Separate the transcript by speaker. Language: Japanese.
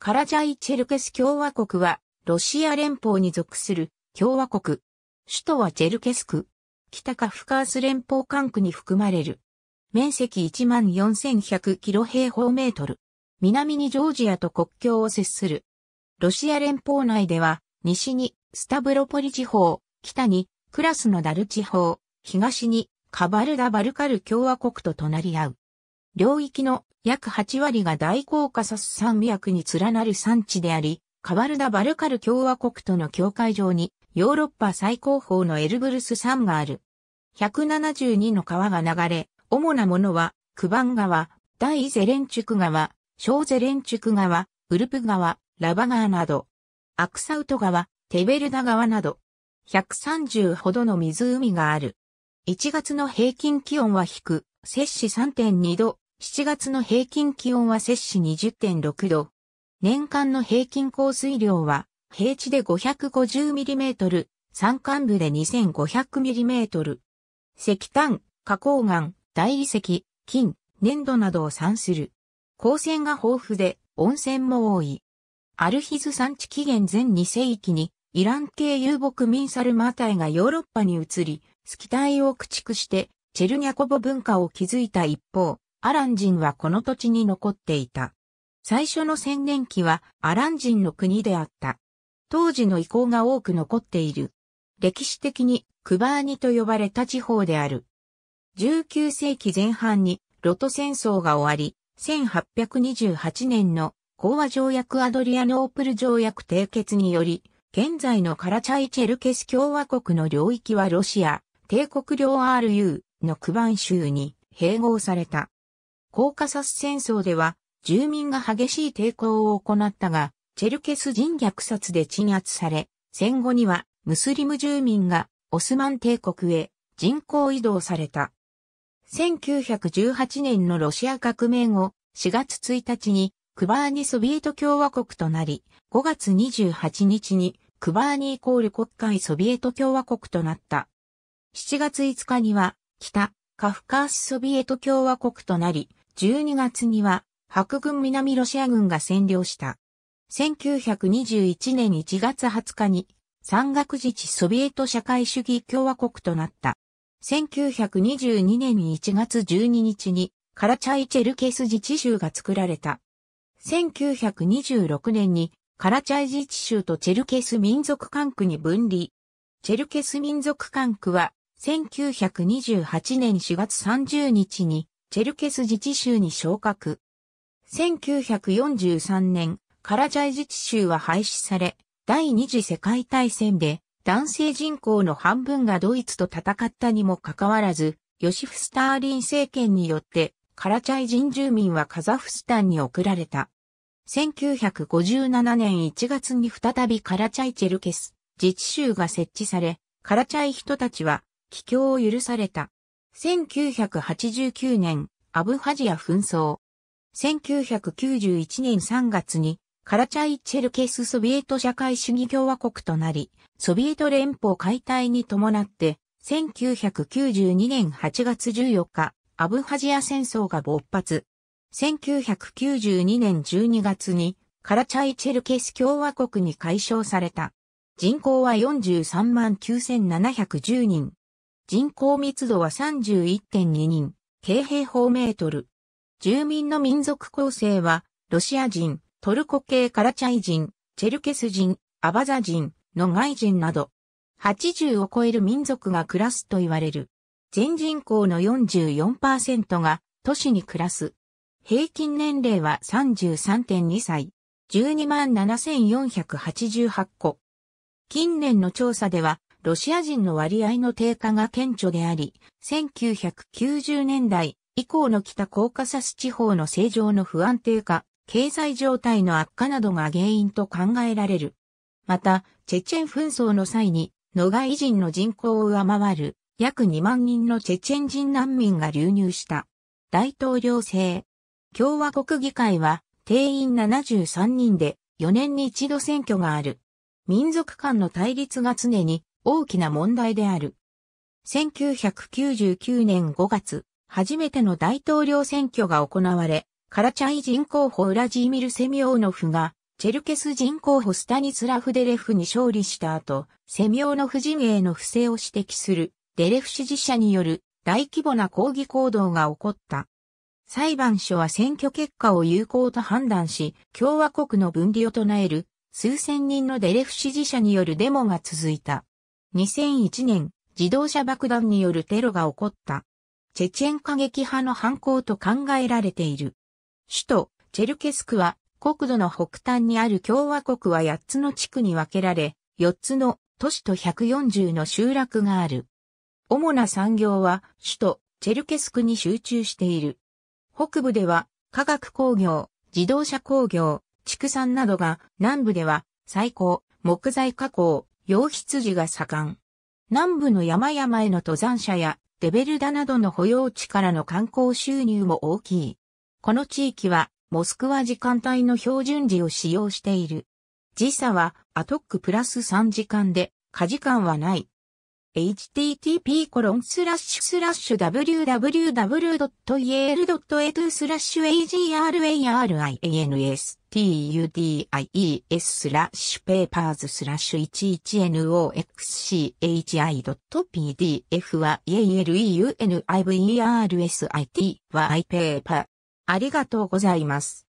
Speaker 1: カラジャイ・チェルケス共和国は、ロシア連邦に属する共和国。首都はチェルケスク。北カフカース連邦管区に含まれる。面積14,100キロ平方メートル。南にジョージアと国境を接する。ロシア連邦内では、西にスタブロポリ地方、北にクラスのダル地方、東にカバルダ・バルカル共和国と隣り合う。領域の約8割が大コーカサス山脈に連なる産地であり、カバルダ・バルカル共和国との境界上にヨーロッパ最高峰のエルブルス山がある。172の川が流れ、主なものは、クバン川、大ゼレンチュク川、小ゼレンチュク川、ウルプ川、ラバ川など、アクサウト川、テベルダ川など、130ほどの湖がある。1月の平均気温は低く、摂氏3.2度、7月の平均気温は摂氏20.6度。年間の平均降水量は、平地で 550mm、山間部で 2500mm。石炭、花崗岩、大理石、金、粘土などを産する。光線が豊富で、温泉も多い。アルヒズ産地紀元前2世紀に、イラン系遊牧民サルマー隊がヨーロッパに移り、スキタイを駆逐して、チェルニャコボ文化を築いた一方、アラン人はこの土地に残っていた。最初の千年期はアラン人の国であった。当時の遺構が多く残っている。歴史的にクバーニと呼ばれた地方である。19世紀前半にロト戦争が終わり、1828年の講和条約アドリアノープル条約締結により、現在のカラチャイチェルケス共和国の領域はロシア、帝国領 RU のクバン州に併合された。コーカサス戦争では、住民が激しい抵抗を行ったが、チェルケス人虐殺で鎮圧され、戦後にはムスリム住民がオスマン帝国へ人口移動された。1918年のロシア革命後、4月1日にクバーニソビエト共和国となり、5月28日にクバーニイコール国会ソビエト共和国となった。7月5日には北カフカースソビエト共和国となり、12月には、白軍南ロシア軍が占領した。1921年1月20日に、山岳自治ソビエト社会主義共和国となった。1922年1月12日に、カラチャイチェルケス自治州が作られた。1926年に、カラチャイ自治州とチェルケス民族管区に分離。チェルケス民族管区は、1928年4月30日に、チェルケス自治州に昇格。1943年、カラジャイ自治州は廃止され、第二次世界大戦で男性人口の半分がドイツと戦ったにもかかわらず、ヨシフ・スターリン政権によってカラチャイ人住民はカザフスタンに送られた。1957年1月に再びカラチャイチェルケス自治州が設置され、カラチャイ人たちは帰郷を許された。1989年、アブハジア紛争。1991年3月に、カラチャイ・チェルケスソビエト社会主義共和国となり、ソビエト連邦解体に伴って、1992年8月14日、アブハジア戦争が勃発。1992年12月に、カラチャイ・チェルケス共和国に解消された。人口は43万9710人。人口密度は31.2人、京平方メートル。住民の民族構成は、ロシア人、トルコ系カラチャイ人、チェルケス人、アバザ人、ノガイ人など、80を超える民族が暮らすと言われる。全人口の44%が都市に暮らす。平均年齢は33.2歳、127,488個。近年の調査では、ロシア人の割合の低下が顕著であり、1990年代以降の北コーカサス地方の正常の不安定化、経済状態の悪化などが原因と考えられる。また、チェチェン紛争の際に、野外人の人口を上回る約2万人のチェチェン人難民が流入した。大統領制。共和国議会は定員73人で4年に一度選挙がある。民族間の対立が常に大きな問題である。1999年5月、初めての大統領選挙が行われ、カラチャイ人候補ウラジーミル・セミオーノフが、チェルケス人候補スタニスラフ・デレフに勝利した後、セミオーノフ陣営の不正を指摘する、デレフ支持者による大規模な抗議行動が起こった。裁判所は選挙結果を有効と判断し、共和国の分離を唱える、数千人のデレフ支持者によるデモが続いた。2001年、自動車爆弾によるテロが起こった。チェチェン過激派の犯行と考えられている。首都、チェルケスクは、国土の北端にある共和国は8つの地区に分けられ、4つの都市と140の集落がある。主な産業は、首都、チェルケスクに集中している。北部では、化学工業、自動車工業、畜産などが、南部では、最高、木材加工、洋羊が盛ん。南部の山々への登山者やデベルダなどの保養地からの観光収入も大きい。この地域はモスクワ時間帯の標準時を使用している。時差はアトックプラス3時間で、過時間はない。http コロンスラッシュスラッシュ www.yale.edu スラッシュ agriarians tudie スラッシュペーパーズスラッシュ 11noxchi.pdf は yaleunivers it はイペーパーありがとうございます。